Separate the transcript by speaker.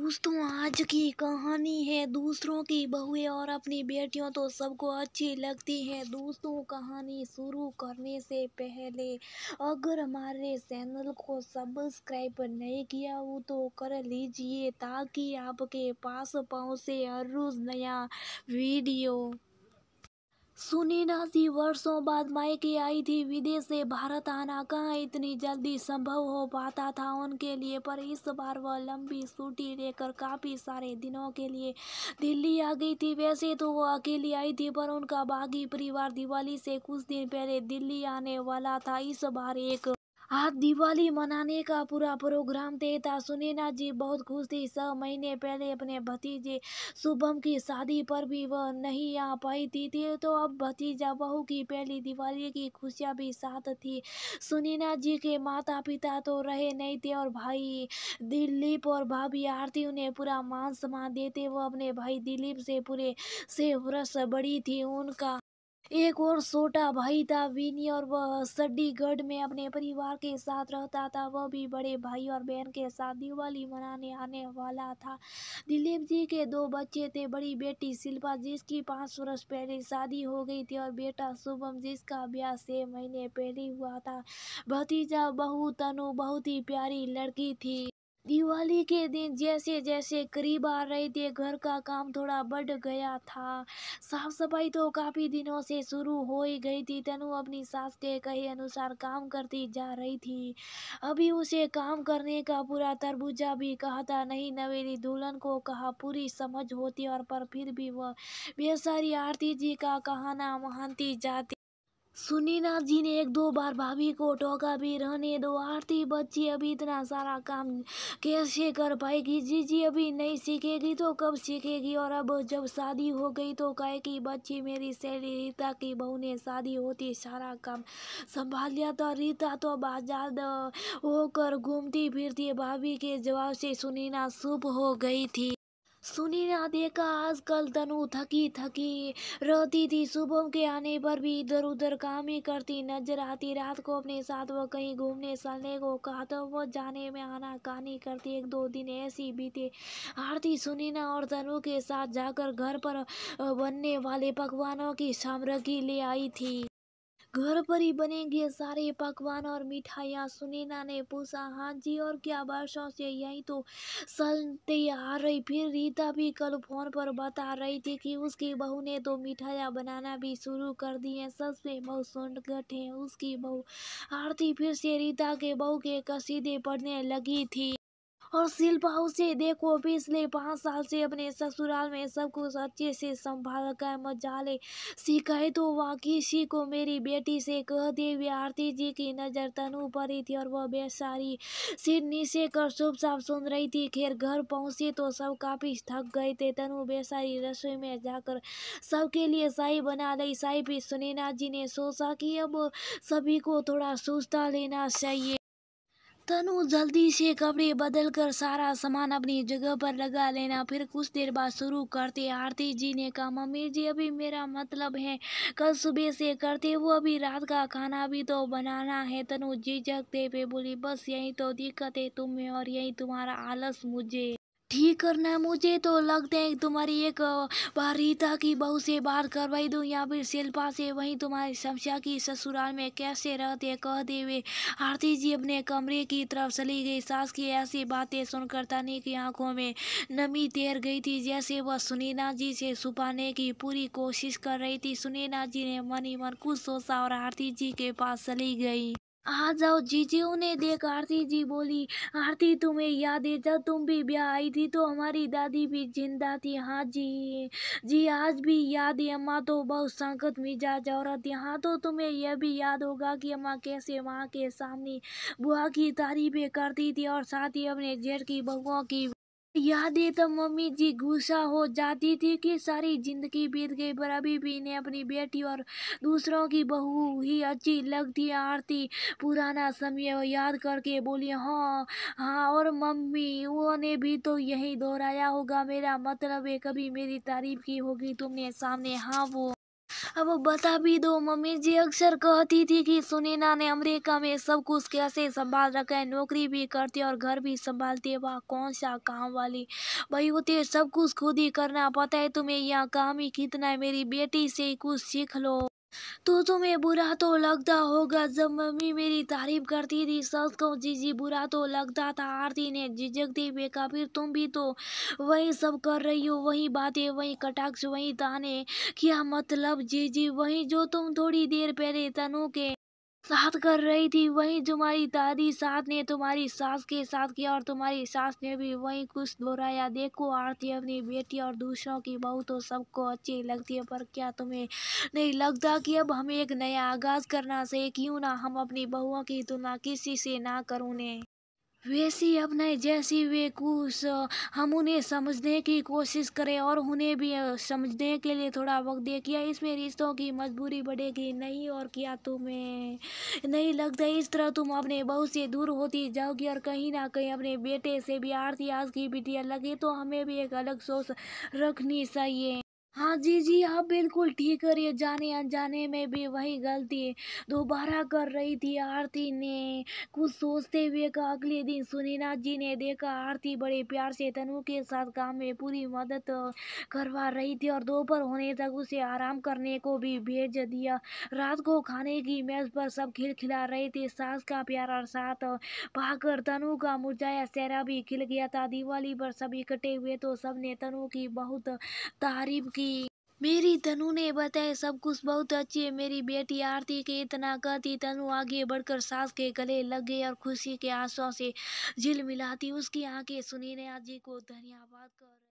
Speaker 1: दोस्तों आज की कहानी है दूसरों की बहुएं और अपनी बेटियों तो सबको अच्छी लगती है दोस्तों कहानी शुरू करने से पहले अगर हमारे चैनल को सब्सक्राइब नहीं किया हो तो कर लीजिए ताकि आपके पास पहुँचे हर रोज़ नया वीडियो सुनी जी वर्षों बाद मायके आई थी विदेश से भारत आना कहाँ इतनी जल्दी संभव हो पाता था उनके लिए पर इस बार वह लंबी सूटी लेकर काफ़ी सारे दिनों के लिए दिल्ली आ गई थी वैसे तो वह अकेली आई थी पर उनका बागी परिवार दिवाली से कुछ दिन पहले दिल्ली आने वाला था इस बार एक आज दिवाली मनाने का पूरा प्रोग्राम तय था सुनैना जी बहुत खुश थी सब महीने पहले अपने भतीजे शुभम की शादी पर भी वह नहीं आ पाई थी, थी तो अब भतीजा बहू की पहली दिवाली की खुशियाँ भी साथ थी सुनीना जी के माता पिता तो रहे नहीं थे और भाई दिलीप और भाभी आरती उन्हें पूरा मान सम्मान देते वो अपने भाई दिलीप से पूरे से वर्ष बड़ी थी उनका एक और छोटा भाई था विनी और वह चंडीगढ़ में अपने परिवार के साथ रहता था वह भी बड़े भाई और बहन के साथ दिवाली मनाने आने वाला था दिलीप जी के दो बच्चे थे बड़ी बेटी शिल्पा जिसकी पाँच वर्ष पहले शादी हो गई थी और बेटा शुभम जिसका ब्याह छः महीने पहले हुआ था भतीजा बहुत तनु बहुत ही प्यारी लड़की थी दिवाली के दिन जैसे जैसे करीब आ रहे थे घर का काम थोड़ा बढ़ गया था साफ सफाई तो काफ़ी दिनों से शुरू हो ही गई थी तनु अपनी सास के कहे अनुसार काम करती जा रही थी अभी उसे काम करने का पूरा तरबूजा भी कहा था नहीं नवेली दुल्हन को कहा पूरी समझ होती और पर फिर भी वह बेसारी आरती जी का कहाना मानती जाती सुनीना जी ने एक दो बार भाभी को टोका भी रहने दो आरती बच्ची अभी इतना सारा काम कैसे कर पाएगी जी जी अभी नहीं सीखेगी तो कब सीखेगी और अब जब शादी हो गई तो कहे कि बच्ची मेरी सहेली रीता की बहू ने शादी होती सारा काम संभाल लिया तो रीता तो बाजार होकर घूमती फिरती भाभी के जवाब से सुनीना सुप हो गई थी सुनी ना देखा आजकल तनु थकी थकी रहती थी सुबह के आने पर भी इधर उधर काम ही करती नजर आती रात को अपने साथ वो कहीं घूमने सलने को कहा तो वो जाने में आना कहानी करती एक दो दिन ऐसी बीते आरती ना और तनु के साथ जाकर घर पर बनने वाले पकवानों की सामग्री ले आई थी घर पर ही बनेंगे सारे पकवान और मिठाइयाँ सुनीना ने पूछा हाँ जी और क्या बरसों से यही तो सलते आ रही फिर रीता भी कल फोन पर बता रही थी कि उसकी बहू ने तो मिठाइयाँ बनाना भी शुरू कर दी है सच में बहू सुनगठ है उसकी बहू आरती फिर से रीता के बहू के कसीदे पढ़ने लगी थी और शिल्पा उसे देखो पिछले पाँच साल से अपने ससुराल में सब कुछ अच्छे से संभाल कर मजाले सिखाए तो वह किसी को मेरी बेटी से कह देवी आरती जी की नज़र तनु पर ही थी और वह बेसारी सिर नीचे कर सुब साफ सुन रही थी खैर घर पहुंची तो सब काफ़ी थक गए थे तनु बेसारी रसोई में जाकर सबके लिए साई बना ली साई भी सुनैना जी ने सोचा कि अब सभी को थोड़ा सुस्ता लेना चाहिए तनु जल्दी से कपड़े बदल कर सारा सामान अपनी जगह पर लगा लेना फिर कुछ देर बाद शुरू करते आरती जी ने कहा मम्मी जी अभी मेरा मतलब है कल सुबह से करते वो अभी रात का खाना भी तो बनाना है तनु जी जगते पे बोली बस यही तो दिक्कत है तुम्हें और यही तुम्हारा आलस मुझे ठीक करना है मुझे तो लगता है तुम्हारी एक बार रीता की बहू से बात करवाई दूँ या फिर शिल्पा से वहीं तुम्हारी समस्या की ससुराल में कैसे रहते कह दे वे आरती जी अपने कमरे की तरफ चली गई सास की ऐसी बातें सुनकर तनी की आंखों में नमी तैर गई थी जैसे वह सुनीना जी से छुपाने की पूरी कोशिश कर रही थी सुनीना जी ने मन ही मन कुछ सोचा और आरती जी के पास चली गई आ जाओ जीजी उन्हें देख आरती जी बोली आरती तुम्हें याद है जब तुम भी ब्याह आई थी तो हमारी दादी भी जिंदा थी हाँ जी जी आज भी याद है अम्मा तो बहुत संकट मिजाज औरत हाँ तो तुम्हें यह भी याद होगा कि अम्मा कैसे माँ के सामने बुआ की तारीफें करती थी और साथ ही अपने जेठ की बहुओं की यादें तो मम्मी जी गुस्सा हो जाती थी कि सारी जिंदगी बीत गई पर अभी भी इन्हें अपनी बेटी और दूसरों की बहू ही अच्छी लगती आरती पुराना समय याद करके बोली हाँ हाँ और मम्मी उन्होंने भी तो यही दोहराया होगा मेरा मतलब है कभी मेरी तारीफ की होगी तुमने सामने हाँ वो अब बता भी दो मम्मी जी अक्सर कहती थी कि सुनीना ने अमेरिका में सब कुछ कैसे संभाल रखा है नौकरी भी करती है और घर भी संभालती है वाह कौन सा काम वाली भाई होते सब कुछ खुद ही करना पता है तुम्हें यह काम ही कितना है मेरी बेटी से कुछ सीख लो तो तुम्हें बुरा तो लगता होगा जब मम्मी मेरी तारीफ करती थी सच को जीजी बुरा तो लगता था आरती ने झिझकती हुए कहा फिर तुम भी तो वही सब कर रही हो वही बातें वही कटाक्ष वही ताने क्या मतलब जीजी वही जो तुम थोड़ी देर पहले तनु के साथ कर रही थी वहीं तुम्हारी दादी साथ ने तुम्हारी सास के साथ किया और तुम्हारी सास ने भी वही कुछ दोहराया देखो आरती अपनी बेटी और दूसरों की बहू तो सबको अच्छी लगती है पर क्या तुम्हें नहीं लगता कि अब हमें एक नया आगाज करना चाहिए क्यों ना हम अपनी बहुओं की तुलना किसी से ना करूँ ने वैसी अपनाए जैसी वे कुछ हम उन्हें समझने की कोशिश करें और उन्हें भी समझने के लिए थोड़ा वक्त दे किया इसमें रिश्तों की मजबूरी बढ़ेगी नहीं और क्या तुम्हें नहीं लगता इस तरह तुम अपने बहू से दूर होती जाओगी और कहीं ना कहीं अपने बेटे से भी आरती आज की बिटिया लगे तो हमें भी एक अलग सोच रखनी चाहिए हाँ जी जी आप हाँ, बिल्कुल ठीक करिए जाने अनजाने में भी वही गलती दोबारा कर रही थी आरती ने कुछ सोचते हुए कहा अगले दिन सुनीना जी ने देखा आरती बड़े प्यार से तनु के साथ काम में पूरी मदद करवा रही थी और दोपहर होने तक उसे आराम करने को भी भेज दिया रात को खाने की मेज पर सब खिलखिला खिला रहे थे सास का प्यार और साथ पाकर तनु का मुरझाया चेहरा भी खिल गया था दिवाली पर सब इकट्ठे हुए तो सब ने तनु की बहुत तारीफ की मेरी तनु ने बताया सब कुछ बहुत अच्छी है मेरी बेटी आरती के इतना कहती तनु आगे बढ़कर सास के गले लग गए और खुशी के आंसुओं से झिलमिलाती उसकी आंखें सुनी ने आजी को धन्यवाद कर